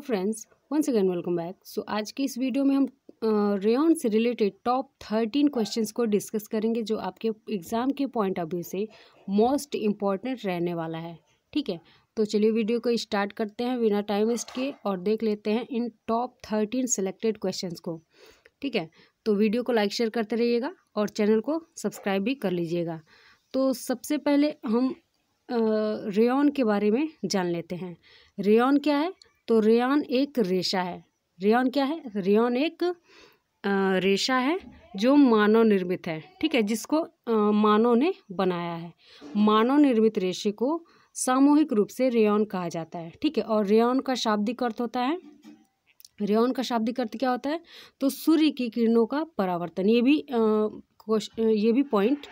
hello friends once again welcome back so आज की इस वीडियो में हम रेन से रिलेटेड टॉप थर्टीन क्वेश्चंस को डिस्कस करेंगे जो आपके एग्ज़ाम के पॉइंट ऑफ व्यू से मोस्ट इम्पॉर्टेंट रहने वाला है ठीक है तो चलिए वीडियो को स्टार्ट करते हैं बिना टाइम वेस्ट किए और देख लेते हैं इन टॉप थर्टीन सेलेक्टेड क्वेश्चन को ठीक है तो वीडियो को लाइक शेयर करते रहिएगा और चैनल को सब्सक्राइब भी कर लीजिएगा तो सबसे पहले हम रेन के बारे में जान लेते हैं रेन क्या है तो रेयान एक रेशा है रेन क्या है रेन एक रेशा है जो मानव निर्मित है ठीक है जिसको मानव ने बनाया है मानव निर्मित रेशे को सामूहिक रूप से रेयन कहा जाता है ठीक है और रेयन का शाब्दिक अर्थ होता है रेयन का शाब्दिक अर्थ क्या होता है तो सूर्य की किरणों का परावर्तन ये भी आ, ये भी पॉइंट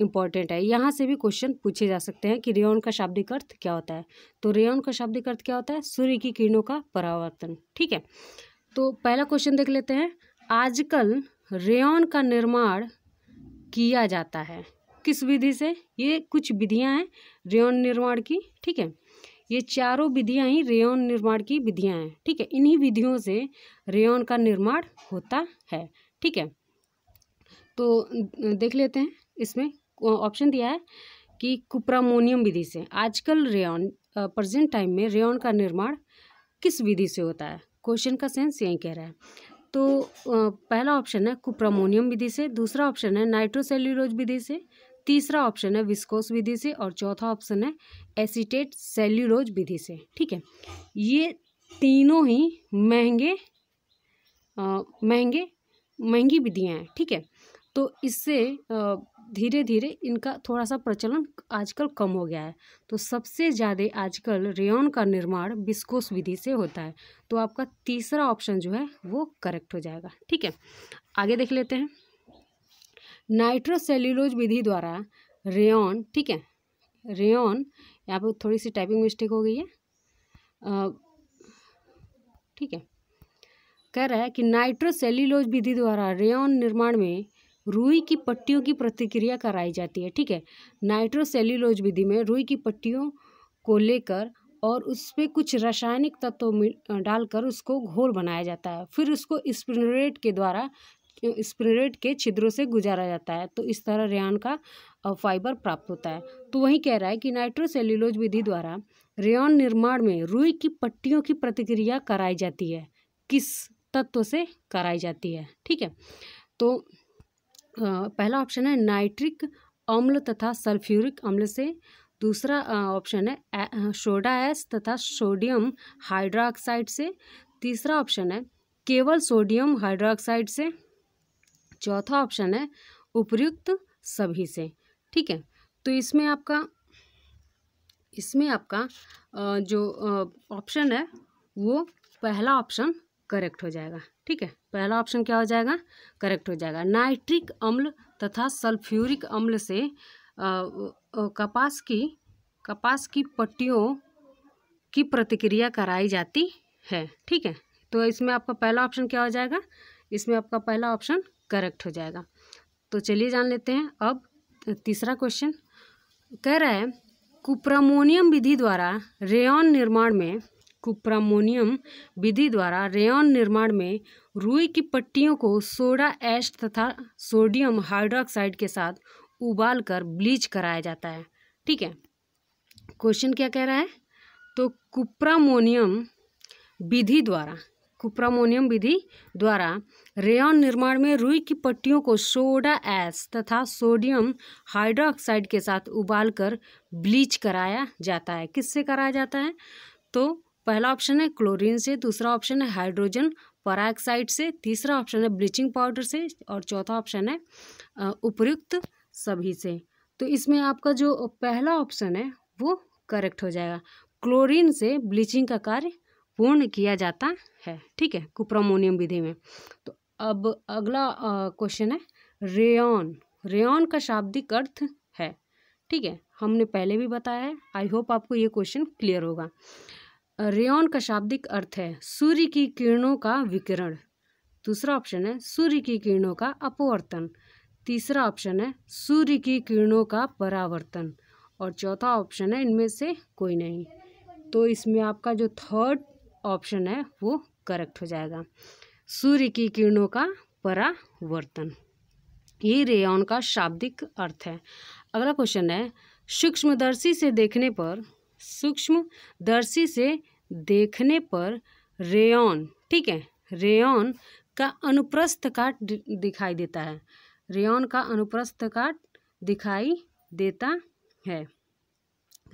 इंपॉर्टेंट है यहाँ से भी क्वेश्चन पूछे जा सकते हैं कि रेयन का शाब्दिक अर्थ क्या होता है तो रेयन का शाब्दिक अर्थ क्या होता है सूर्य की किरणों का परावर्तन ठीक है तो पहला क्वेश्चन देख लेते हैं आजकल रेयन का निर्माण किया जाता है किस विधि से ये कुछ विधियाँ हैं रेयन निर्माण की ठीक है ये चारों विधियाँ ही रेयन निर्माण की विधियाँ हैं ठीक है इन्हीं विधियों से रेयन का निर्माण होता है ठीक है तो देख लेते हैं इसमें ऑप्शन दिया है कि कुप्रामोनियम विधि से आजकल रेन प्रेजेंट टाइम में रेन का निर्माण किस विधि से होता है क्वेश्चन का सेंस यही कह रहा है तो पहला ऑप्शन है कुप्रामोनियम विधि से दूसरा ऑप्शन है नाइट्रोसेल्यूलोज विधि से तीसरा ऑप्शन है विस्कोस विधि से और चौथा ऑप्शन है एसिटेट सेल्यूलोज विधि से ठीक है ये तीनों ही महंगे महंगे महंगी विधियाँ हैं ठीक है तो इससे धीरे धीरे इनका थोड़ा सा प्रचलन आजकल कम हो गया है तो सबसे ज़्यादा आजकल रेयन का निर्माण बिस्कोस विधि से होता है तो आपका तीसरा ऑप्शन जो है वो करेक्ट हो जाएगा ठीक है आगे देख लेते हैं नाइट्रोसेल्यूलोज विधि द्वारा रेयन ठीक है रेयन यहाँ पर थोड़ी सी टाइपिंग मिस्टेक हो गई है ठीक है कह रहा है कि नाइट्रोसेल्यूलोज विधि द्वारा रेयन निर्माण में रुई की पट्टियों की प्रतिक्रिया कराई जाती है ठीक है नाइट्रोसेल्यूलोज विधि में रुई की पट्टियों को लेकर और उस पर कुछ रासायनिक तत्व डालकर उसको घोल बनाया जाता है फिर उसको स्प्रिनरेट के द्वारा स्प्रिनरेट के छिद्रों से गुजारा जाता है तो इस तरह रेन का फाइबर प्राप्त होता है तो वही कह रहा है कि नाइट्रोसेल्यूलोज विधि द्वारा रेन निर्माण में रुई की पट्टियों की प्रतिक्रिया कराई जाती है किस तत्व से कराई जाती है ठीक है तो पहला ऑप्शन है नाइट्रिक अम्ल तथा सल्फ्यूरिक अम्ल से दूसरा ऑप्शन है सोडा एस तथा सोडियम हाइड्रोक्साइड से तीसरा ऑप्शन है केवल सोडियम हाइड्रोक्साइड से चौथा ऑप्शन है उपयुक्त सभी से ठीक है तो इसमें आपका इसमें आपका जो ऑप्शन है वो पहला ऑप्शन करेक्ट हो जाएगा ठीक है पहला ऑप्शन क्या हो जाएगा करेक्ट हो जाएगा नाइट्रिक अम्ल तथा सल्फ्यूरिक अम्ल से कपास की कपास की पट्टियों की प्रतिक्रिया कराई जाती है ठीक है तो इसमें आपका पहला ऑप्शन क्या हो जाएगा इसमें आपका पहला ऑप्शन करेक्ट हो जाएगा तो चलिए जान लेते हैं अब तीसरा क्वेश्चन कह रहा है कुप्रमोनियम विधि द्वारा रेयन निर्माण में कुप्रामोनियम विधि द्वारा रेयन निर्माण में रुई की पट्टियों को सोडा एश तथा सोडियम हाइड्रोक्साइड के साथ उबाल कर ब्लीच कराया जाता है ठीक है क्वेश्चन क्या कह रहा है तो कुप्रामोनियम विधि द्वारा कुप्रामोनियम विधि द्वारा रेयन निर्माण में रुई की पट्टियों को सोडा ऐस तथा सोडियम हाइड्रोक्साइड के साथ उबालकर ब्लीच कराया जाता है किससे कराया जाता है तो पहला ऑप्शन है क्लोरीन से दूसरा ऑप्शन है हाइड्रोजन पराक्साइड से तीसरा ऑप्शन है ब्लीचिंग पाउडर से और चौथा ऑप्शन है उपयुक्त सभी से तो इसमें आपका जो पहला ऑप्शन है वो करेक्ट हो जाएगा क्लोरीन से ब्लीचिंग का कार्य पूर्ण किया जाता है ठीक है कुप्रामोनियम विधि में तो अब अगला क्वेश्चन है रेन रेयन का शाब्दिक अर्थ है ठीक है हमने पहले भी बताया है आई होप आपको ये क्वेश्चन क्लियर होगा रेन का शाब्दिक अर्थ है सूर्य की किरणों का विकिरण दूसरा ऑप्शन है सूर्य की किरणों का अपवर्तन तीसरा ऑप्शन है सूर्य की किरणों का परावर्तन और चौथा ऑप्शन है इनमें से कोई नहीं तो इसमें आपका जो थर्ड ऑप्शन है वो करेक्ट हो जाएगा सूर्य की किरणों का परावर्तन ये रेयन का शाब्दिक अर्थ है अगला क्वेश्चन है सूक्ष्मदर्शी से देखने पर सूक्ष्मदर्शी से देखने पर रेयन ठीक है रेयन का अनुप्रस्थ काट दिखाई देता है रेयन का अनुप्रस्थ काट दिखाई देता है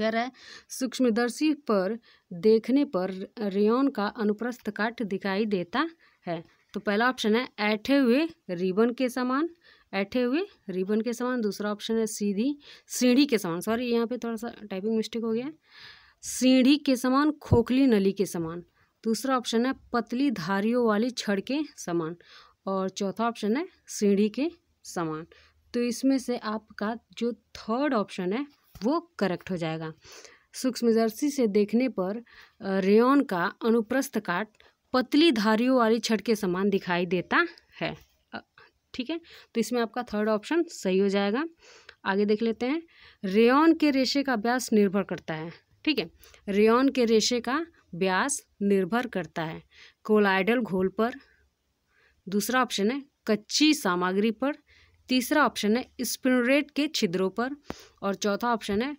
कह रहा है सूक्ष्मदर्शी पर देखने पर रेयन का अनुप्रस्थ काट दिखाई देता है तो पहला ऑप्शन है ऐठे हुए रिबन के समान ऐठे हुए रिबन के समान दूसरा ऑप्शन है सीधी सीढ़ी के समान सॉरी यहाँ पे थोड़ा सा टाइपिंग मिस्टेक हो गया सीढ़ी के समान खोखली नली के समान दूसरा ऑप्शन है पतली धारियों वाली छड़ के समान और चौथा ऑप्शन है सीढ़ी के समान तो इसमें से आपका जो थर्ड ऑप्शन है वो करेक्ट हो जाएगा सूक्ष्मदर्शी से देखने पर रेयन का अनुप्रस्थ काट पतली धारियों वाली छट के समान दिखाई देता है ठीक है तो इसमें आपका थर्ड ऑप्शन सही हो जाएगा आगे देख लेते हैं रेयन के रेशे का व्यास निर्भर करता है ठीक है रेयन के रेशे का व्यास निर्भर करता है कोलाइडल घोल पर दूसरा ऑप्शन है कच्ची सामग्री पर तीसरा ऑप्शन है स्पिनरेट के छिद्रों पर और चौथा ऑप्शन है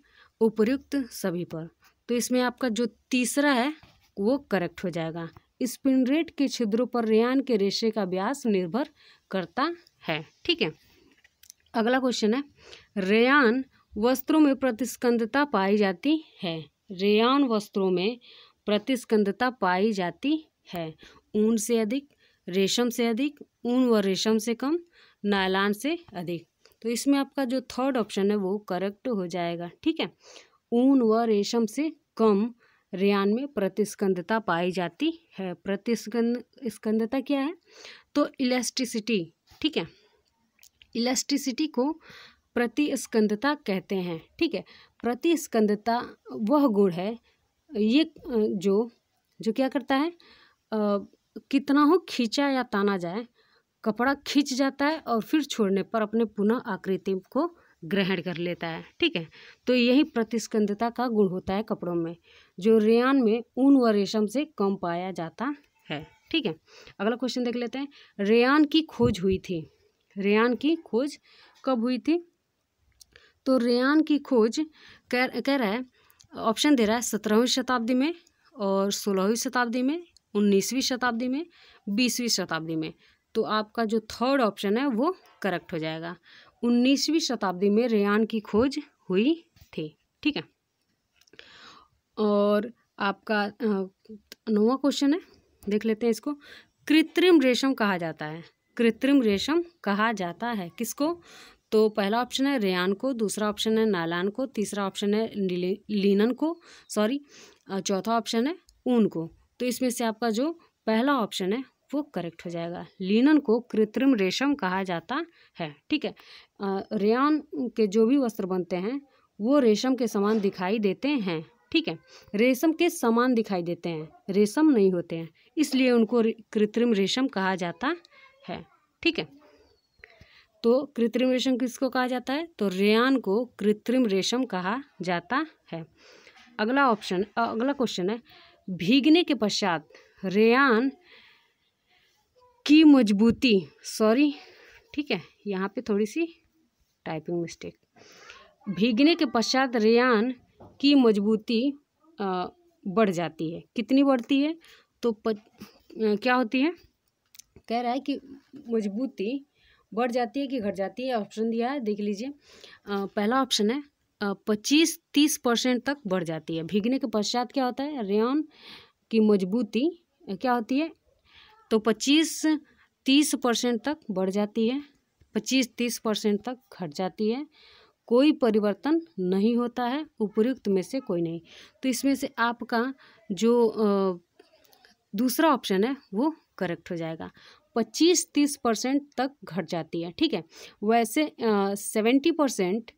उपयुक्त सभी पर तो इसमें आपका जो तीसरा है वो करेक्ट हो जाएगा स्पिनरेट के छिद्रों पर रेयान के रेशे का व्यास निर्भर करता है ठीक है अगला क्वेश्चन है रेयान वस्त्रों में प्रतिस्कंदता पाई जाती है रेयान वस्त्रों में प्रतिस्कंदता पाई जाती है ऊन से अधिक रेशम से अधिक ऊन व रेशम से कम नायलान से अधिक तो इसमें आपका जो थर्ड ऑप्शन है वो करेक्ट हो जाएगा ठीक है ऊन व रेशम से कम रियान में प्रतिस्कंदता पाई जाती है प्रतिस्कंद स्कंदता क्या है तो इलास्टिसिटी ठीक है इलास्टिसिटी को प्रतिस्कंदता कहते हैं ठीक है प्रतिस्कंदता वह गुण है ये जो जो क्या करता है आ, कितना हो खींचा या ताना जाए कपड़ा खींच जाता है और फिर छोड़ने पर अपने पुनः आकृति को ग्रहण कर लेता है ठीक है तो यही प्रतिस्कंदता का गुण होता है कपड़ों में जो रेयान में ऊन व रेशम से कम पाया जाता है ठीक है अगला क्वेश्चन देख लेते हैं रेयान की खोज हुई थी रेयान की खोज कब हुई थी तो रेयान की खोज कह कह रहा है ऑप्शन दे रहा है सत्रहवीं शताब्दी में और सोलहवीं शताब्दी में उन्नीसवीं शताब्दी में बीसवीं शताब्दी में तो आपका जो थर्ड ऑप्शन है वो करेक्ट हो जाएगा उन्नीसवीं शताब्दी में रेयान की खोज हुई थी ठीक है और आपका नौवा क्वेश्चन है देख लेते हैं इसको कृत्रिम रेशम कहा जाता है कृत्रिम रेशम कहा जाता है किसको तो पहला ऑप्शन है रेयान को दूसरा ऑप्शन है नालान को तीसरा ऑप्शन है लिनन को सॉरी चौथा ऑप्शन है ऊन को तो इसमें से आपका जो पहला ऑप्शन है वो करेक्ट हो जाएगा लिनन को कृत्रिम रेशम कहा जाता है ठीक है रेन के जो भी वस्त्र बनते हैं वो रेशम के समान दिखाई देते हैं ठीक है रेशम के समान दिखाई देते हैं रेशम नहीं होते हैं इसलिए उनको कृत्रिम रेशम कहा जाता है ठीक है तो कृत्रिम रेशम किसको कहा जाता है तो रेयान को कृत्रिम रेशम कहा जाता है अगला ऑप्शन अगला क्वेश्चन है भीगने के पश्चात रेन की मजबूती सॉरी ठीक है यहाँ पे थोड़ी सी टाइपिंग मिस्टेक भीगने के पश्चात रेयान की मजबूती बढ़ जाती है कितनी बढ़ती है तो प, क्या होती है कह रहा है कि मजबूती बढ़ जाती है कि घट जाती है ऑप्शन दिया है देख लीजिए पहला ऑप्शन है पच्चीस तीस परसेंट तक बढ़ जाती है भीगने के पश्चात क्या होता है रेन की मजबूती क्या होती है तो पच्चीस तीस परसेंट तक बढ़ जाती है पच्चीस तीस परसेंट तक घट जाती है कोई परिवर्तन नहीं होता है उपयुक्त में से कोई नहीं तो इसमें से आपका जो दूसरा ऑप्शन है वो करेक्ट हो जाएगा पच्चीस तीस परसेंट तक घट जाती है ठीक है वैसे सेवेंटी परसेंट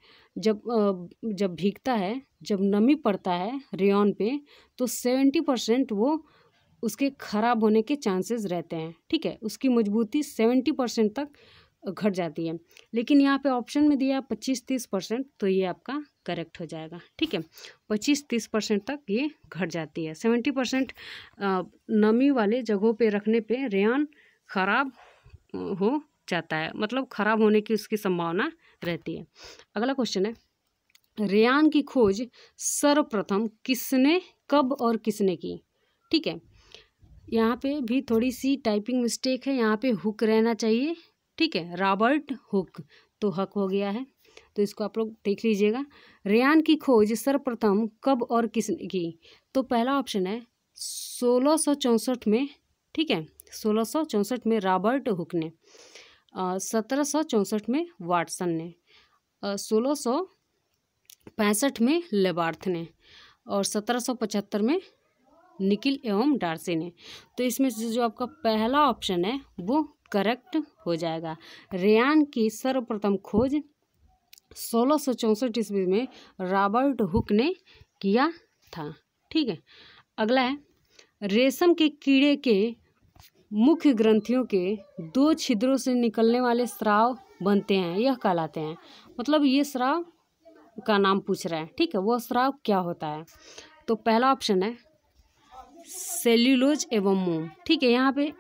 जब जब भीगता है जब नमी पड़ता है रेन पे तो सेवेंटी परसेंट वो उसके ख़राब होने के चांसेस रहते हैं ठीक है उसकी मजबूती सेवेंटी परसेंट तक घट जाती है लेकिन यहाँ पे ऑप्शन में दिया पच्चीस तीस परसेंट तो ये आपका करेक्ट हो जाएगा ठीक है पच्चीस तीस परसेंट तक ये घट जाती है सेवेंटी परसेंट नमी वाले जगहों पे रखने पे रेन ख़राब हो जाता है मतलब ख़राब होने की उसकी संभावना रहती है अगला क्वेश्चन है रेन की खोज सर्वप्रथम किसने कब और किसने की ठीक है यहाँ पे भी थोड़ी सी टाइपिंग मिस्टेक है यहाँ पे हुक रहना चाहिए ठीक है रॉबर्ट हुक तो हक हो गया है तो इसको आप लोग देख लीजिएगा रेयान की खोज सर्वप्रथम कब और किसने की तो पहला ऑप्शन है सोलह में ठीक है सोलह में रॉबर्ट हुक ने सत्रह में वाटसन ने सोलह पैंसठ में लेबार्थ ने और सत्रह में निकिल एवं डार्सी ने तो इसमें से जो आपका पहला ऑप्शन है वो करेक्ट हो जाएगा रेयान की सर्वप्रथम खोज सोलह सौ चौंसठ ईस्वी में रॉबर्ट हुक ने किया था ठीक है अगला है रेशम के कीड़े के मुख्य ग्रंथियों के दो छिद्रों से निकलने वाले श्राव बनते हैं यह कहलाते हैं मतलब ये श्राव का नाम पूछ रहा है ठीक है वह श्राव क्या होता है तो पहला ऑप्शन है सेल्यूलोज एवं मोम ठीक है यहाँ पे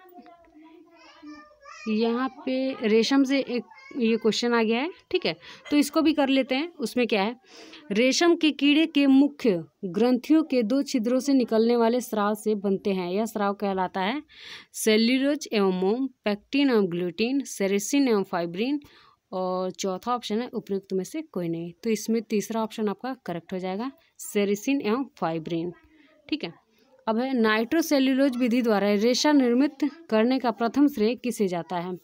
यहाँ पे रेशम से एक ये क्वेश्चन आ गया है ठीक है तो इसको भी कर लेते हैं उसमें क्या है रेशम के कीड़े के मुख्य ग्रंथियों के दो छिद्रों से निकलने वाले स्राव से बनते हैं यह स्राव कहलाता है सेल्यूलोज एवं मोम पैक्टिन एवं ग्लूटीन सेरेसिन एवं फाइब्रीन और चौथा ऑप्शन है उपयुक्त में से कोई नहीं तो इसमें तीसरा ऑप्शन आपका करेक्ट हो जाएगा सेरेसिन एवं फाइब्रीन ठीक है अब है नाइट्रोसेल्यूलोज विधि द्वारा रेशा निर्मित करने का प्रथम श्रेय किसे जाता है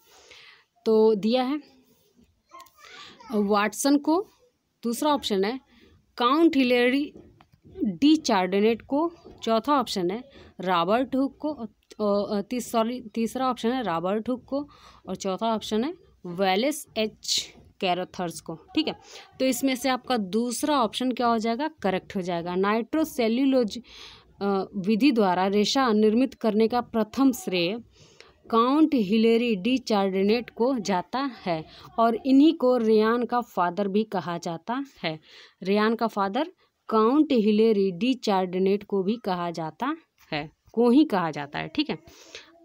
तो दिया है वाटसन को दूसरा ऑप्शन है काउंट हिलेरी डी चार्डनेट को चौथा ऑप्शन है रॉबर्ट हुक को तीस सॉरी तीसरा ऑप्शन है रॉबर्ट हुक को और चौथा ऑप्शन है वेलेस एच कैरोथर्स को ठीक है तो इसमें से आपका दूसरा ऑप्शन क्या हो जाएगा करेक्ट हो जाएगा नाइट्रोसेल्यूलोज विधि द्वारा रेशा निर्मित करने का प्रथम श्रेय काउंट हिलेरी डी चार्डनेट को जाता है और इन्हीं को रियान का फादर भी कहा जाता है रियान का father count Hilaire de Chardonnet को भी कहा जाता है को ही कहा जाता है ठीक है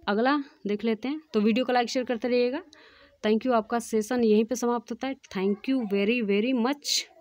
अगला देख लेते हैं तो वीडियो को लाइक शेयर करते रहिएगा थैंक यू आपका सेशन यहीं पे समाप्त होता है thank you very very much